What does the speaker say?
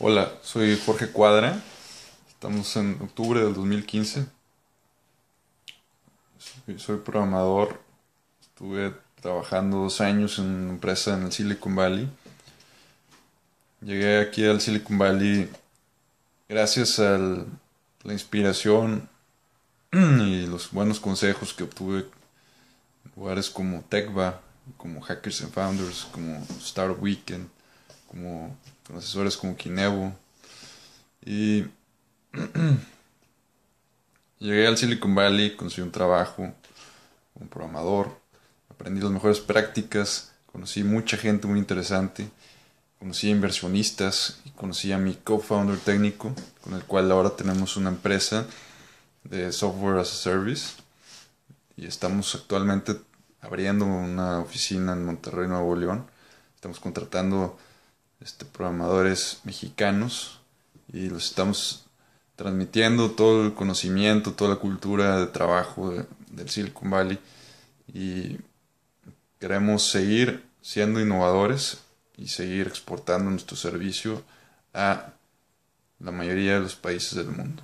Hola, soy Jorge Cuadra. Estamos en octubre del 2015. Soy, programador. Estuve trabajando dos años en una empresa en el Silicon Valley. Llegué aquí al Silicon Valley gracias a la inspiración y los buenos consejos que obtuve en lugares como TechVa, como Hackers and Founders, como Startup Weekend como con asesores como Kinevo. Y llegué al Silicon Valley, conseguí un trabajo un programador, aprendí las mejores prácticas, conocí mucha gente muy interesante, conocí a inversionistas y conocí a mi co-founder técnico, con el cual ahora tenemos una empresa de software as a service y estamos actualmente abriendo una oficina en Monterrey, Nuevo León. Estamos contratando este, programadores mexicanos y los estamos transmitiendo todo el conocimiento, toda la cultura de trabajo del Silicon Valley y queremos seguir siendo innovadores y seguir exportando nuestro servicio a la mayoría de los países del mundo.